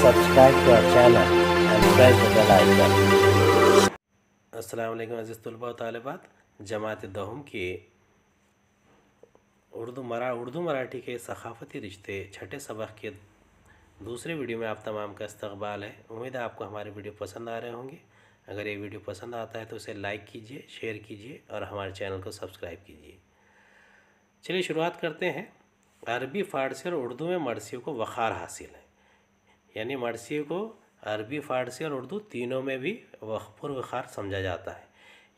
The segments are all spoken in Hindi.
subscribe to our channel and press the bell icon. अज़ीज़ तलबा तलबात जमात दहम के उर्दू मरा उर्दू मराठी के सकाफ़ती रिश्ते छठे सबक के दूसरे वीडियो में आप तमाम का इस्तबाल है उम्मीद है आपको हमारे वीडियो पसंद आ रहे होंगे अगर ये वीडियो पसंद आता है तो उसे लाइक कीजिए शेयर कीजिए और हमारे चैनल को सब्सक्राइब कीजिए चलिए शुरुआत करते हैं अरबी फ़ारसी और उर्दू में मरसी को वखार हासिल है यानी मरसी को अरबी फ़ारसी और उर्दू तीनों में भी वखपुर वखार समझा जाता है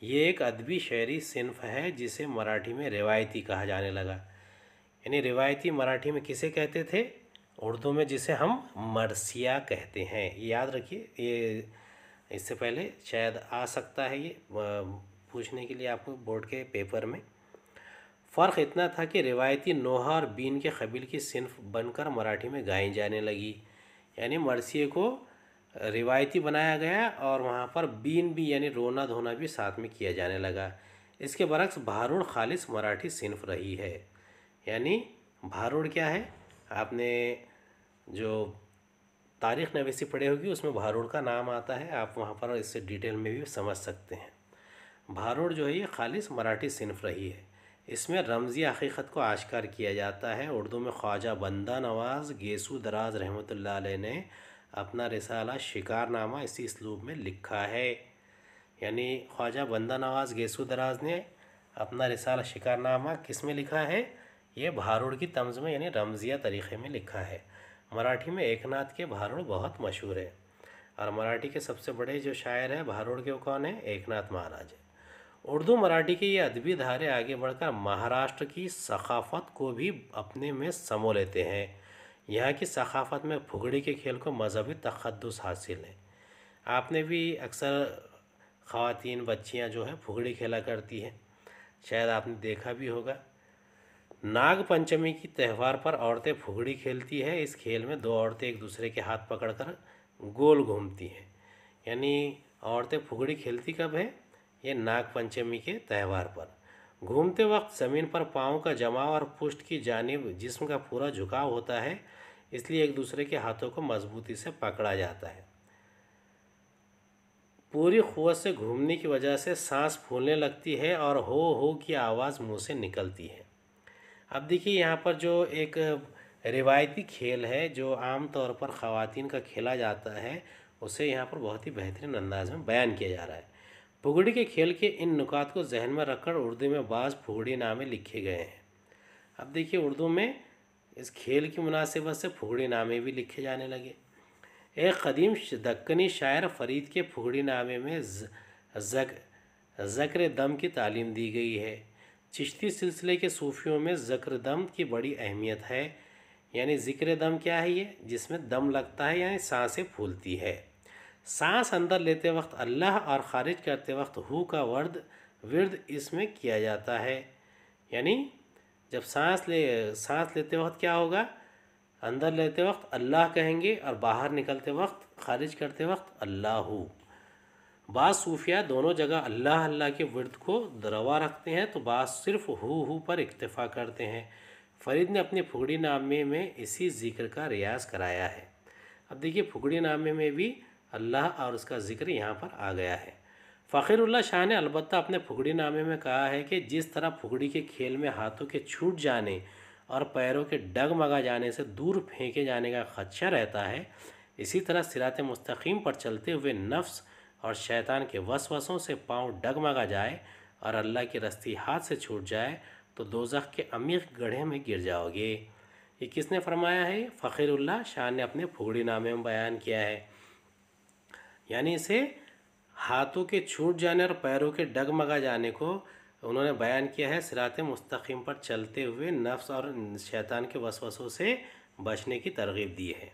ये एक अदबी शहरी सिनफ है जिसे मराठी में रिवायती कहा जाने लगा यानी रिवायती मराठी में किसे कहते थे उर्दू में जिसे हम मरसिया कहते हैं याद रखिए ये इससे पहले शायद आ सकता है ये पूछने के लिए आपको बोर्ड के पेपर में फ़र्क इतना था कि रिवायती नोहा और बीन के कबील की सिनफ बनकर मराठी में गाई जाने लगी यानी मरसिए को रिवायती बनाया गया और वहाँ पर बीन भी यानी रोना धोना भी साथ में किया जाने लगा इसके बरक्स भारूण खालिश मराठी सिनफ रही है यानी भारूड क्या है आपने जो तारीख़ नवेसी पढ़ी होगी उसमें भारूड का नाम आता है आप वहाँ पर इससे डिटेल में भी समझ सकते हैं भारूण जो है ये खालिश मराठी सिनफ रही है इसमें रमज़ी हकीक़त को आश्कार किया जाता है उर्दू में ख्वाजा बंदा नवाज़ गेसु दराज रहमत ने अपना रिसाला शिकारनामा इसी इसलूब में लिखा है यानी ख्वाजा बंदा नवाज़ गेसु दराज ने अपना रिसाला शिकारनामा किस में लिखा है ये भारूड की तंज में यानी रमज़िया तरीक़े में लिखा है मराठी में एक के भारूड बहुत मशहूर है और मराठी के सबसे बड़े जो शायर हैं भारूड के कौन है एक महाराज है उर्दू मराठी के ये अदबी धारे आगे बढ़कर महाराष्ट्र की सकाफत को भी अपने में समो लेते हैं यहाँ की सकाफत में फुगड़ी के खेल को मजहबी तखदस हासिल है आपने भी अक्सर ख़वान बच्चियाँ जो हैं फुगड़ी खेला करती हैं शायद आपने देखा भी होगा नाग पंचमी की त्यौहार पर औरतें फुगड़ी खेलती है इस खेल में दो औरतें एक दूसरे के हाथ पकड़कर गोल घूमती हैं यानी औरतें फुगड़ी खेलती कब है ये नागपंचमी के त्यौहार पर घूमते वक्त ज़मीन पर पाँव का जमाव और पुष्ट की जानब जिस्म का पूरा झुकाव होता है इसलिए एक दूसरे के हाथों को मजबूती से पकड़ा जाता है पूरी क़वत से घूमने की वजह से सांस फूलने लगती है और हो हो की आवाज़ मुंह से निकलती है अब देखिए यहाँ पर जो एक रिवायती खेल है जो आम तौर पर ख़वान का खेला जाता है उसे यहाँ पर बहुत ही बेहतरीन अंदाज में बयान किया जा रहा है फुगड़ी के खेल के इन नुकात को जहन में रखकर उर्दू में बाज़ फुगड़ी नामे लिखे गए हैं अब देखिए उर्दू में इस खेल की मुनासिबत से फुगड़ी नामे भी लिखे जाने लगे एक कदीम दक्कनी शायर फरीद के फुगड़ी नामे में जक जक्र दम की तालीम दी गई है चिश्ती सिलसिले के सूफियों में जक्र दम की बड़ी अहमियत है यानी ज़िक्र दम क्या है ये जिसमें दम लगता है यानी सांसें फूलती है सांस अंदर लेते वक्त अल्लाह और ख़ारिज करते वक्त हु का वर्द विर्द इसमें किया जाता है यानी जब सांस ले सांस लेते वक्त क्या होगा अंदर लेते वक्त अल्लाह कहेंगे और बाहर निकलते वक्त खारिज करते वक्त अल्लाह बास सूफिया दोनों जगह अल्लाह अल्लाह के वर्द को दरवा रखते हैं तो बास सिर्फ हु हु पर इक्तफ़ा करते हैं फरीद ने अपने फुगड़ी नामे में इसी जिक्र का रियाज कराया है अब देखिए फुगड़ी नामे में भी अल्लाह और उसका जिक्र यहाँ पर आ गया है उल्ला शाह ने अलबत् अपने फुगड़ी नामे में कहा है कि जिस तरह फुगड़ी के खेल में हाथों के छूट जाने और पैरों के डगमगा जाने से दूर फेंके जाने का खदशा रहता है इसी तरह सिरात मुस्तकीम पर चलते हुए नफ्स और शैतान के वसवसों से पाँव डगमगा जाए और अल्लाह की रस्ती हाथ से छूट जाए तो दोजख के अमीर गढ़े में गिर जाओगे ये किसने फरमाया है उल्ला शाह ने अपने फुगड़ी नामे में बयान किया है यानी इसे हाथों के छूट जाने और पैरों के डगमगा जाने को उन्होंने बयान किया है सिरात मुस्तकीम पर चलते हुए नफ्स और शैतान के वसवसों से बचने की तरगीब दी है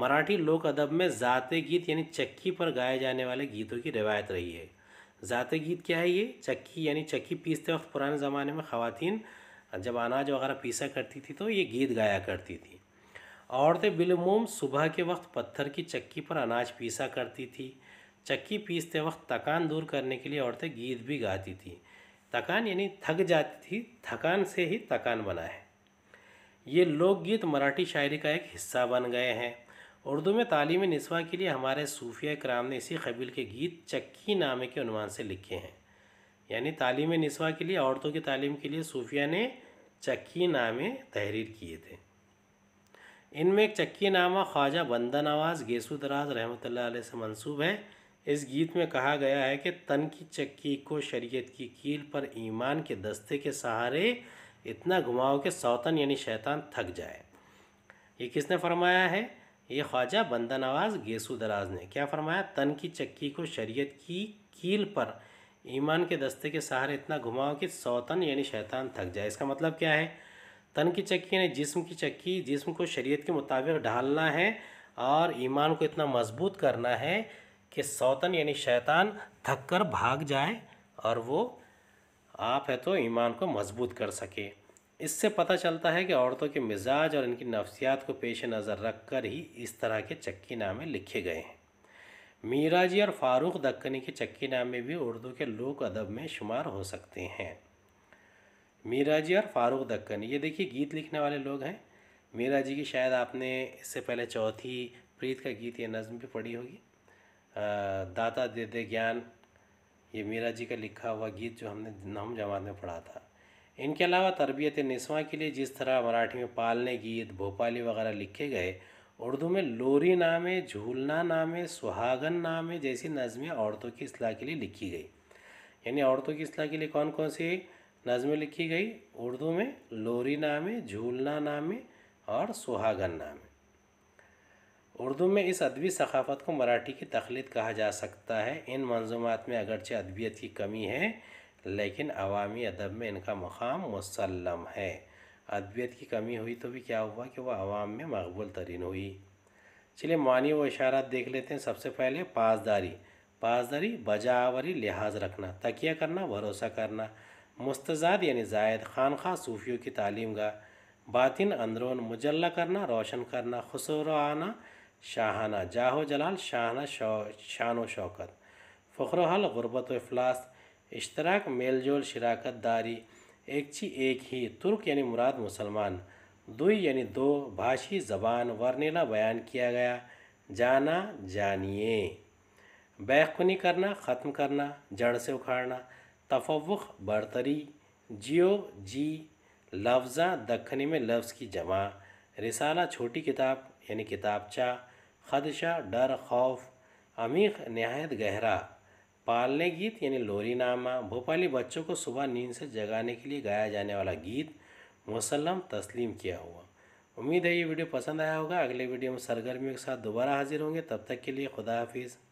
मराठी लोक अदब में ज़ाते गीत यानी चक्की पर गाए जाने वाले गीतों की रिवायत रही है ज़ाते गीत क्या है ये चक्की यानी चक्की पीसते वक्त पुराने ज़माने में ख़वान जब अनाज वगैरह पीसा करती थी तो ये गीत गाया करती थी औरतें बिलमूम सुबह के वक्त पत्थर की चक्की पर अनाज पीसा करती थी चक्की पीसते वक्त थकान दूर करने के लिए औरतें गीत भी गाती थी थकान यानी थक जाती थी थकान से ही थकान बना है ये लोकगीत मराठी शायरी का एक हिस्सा बन गए हैं उर्दू में तालीम नस्वा के लिए हमारे सूफिया कराम ने इसी कबील के गीत चक्की नामे के अनुमान से लिखे हैं यानी तालीम नस्वा के लिए औरतों की तालीम के लिए सूफिया ने चक्की नामे तहरीर किए थे इनमें एक चक्की नामा ख्वाजा बंदा नवाज गेसुदराज दराज रहमत से मंसूब है इस गीत में कहा गया है कि तन की चक्की को शरीयत की कील पर ईमान के दस्ते के सहारे इतना घुमाओ कि सौतन यानी शैतान थक जाए ये किसने फरमाया है ये ख्वाजा बंदा नवाज गेसु दराज ने क्या फरमाया तन की चक्की को शरीयत की कील पर ईमान के दस्ते के सहारे इतना घुमाओ कि सौतन यानी शैतान थक जाए इसका मतलब क्या है तन की चक्की यानी जिस्म की चक्की जिस्म को शरीयत के मुताबिक ढालना है और ईमान को इतना मजबूत करना है कि सौतन यानी शैतान थक कर भाग जाए और वो आप है तो ईमान को मजबूत कर सके इससे पता चलता है कि औरतों के मिजाज और इनकी नफ्सियात को पेश नज़र रख कर ही इस तरह के चक्की नामे लिखे गए हैं मीरा जी और फारूक दक्कनी के चक्की नामे भी उर्दू के लोक अदब में शुमार हो सकते हैं मीरा जी और फारूक दक्कन ये देखिए गीत लिखने वाले लोग हैं मीरा जी की शायद आपने इससे पहले चौथी प्रीत का गीत या नज़म भी पढ़ी होगी दाता दे दे ज्ञान ये मीरा जी का लिखा हुआ गीत जो हमने नम जमात में पढ़ा था इनके अलावा तरबियत नस्वा के लिए जिस तरह मराठी में पालने गीत भोपाली वगैरह लिखे गए उर्दू में लोरी नामे झूलना नामे सुहागन नामे जैसी नज़में औरतों की असलाह के लिए लिखी गई यानी औरतों की असलाह के लिए कौन कौन सी नज़में लिखी गई उर्दू में लोरी नामे झूलना नामे और सुहागन नामे उर्दू में इस अदबी सकाफत को मराठी की तखलीद कहा जा सकता है इन मंजूमात में अगरचे अदबियत की कमी है लेकिन अवामी अदब में इनका मकाम मुसलम है अदबियत की कमी हुई तो भी क्या हुआ कि वह आवाम में मकबूल तरीन हुई चलिए मानी व इशारा देख लेते हैं सबसे पहले पासदारी पासदारी बजावरी लिहाज रखना तकिया करना भरोसा करना मुस्तजाद यानी जायद खान खा सूफियों की तालीम का बातिन अंदरून मुजल्ला करना रोशन करना खसराना शाहाना जाहो जलाल शाहाना शौ शान शौकत हल गुरबत अफलास इश्तराक मेल जोल शराकत दारी एक ची एक ही तुर्क यानी मुराद मुसलमान दुई यानी दो भाषी जबान वर्णीला बयान किया गया जाना जानिए बैखुनी करना ख़त्म करना जड़ से उखाड़ना तफ़वुख बरतरी जियो जी लफ्ज़ा दखनी में लफ्ज़ की जमा रिसाला छोटी किताब यानी किताबचा खदशा डर खौफ अमीख नहायत गहरा पालने गीत यानी लोरी नामा भोपाली बच्चों को सुबह नींद से जगाने के लिए गाया जाने वाला गीत मुसलम तस्लीम किया हुआ उम्मीद है ये वीडियो पसंद आया होगा अगले वीडियो में सरगर्मियों के साथ दोबारा हाजिर होंगे तब तक के लिए खुदा हाफिज़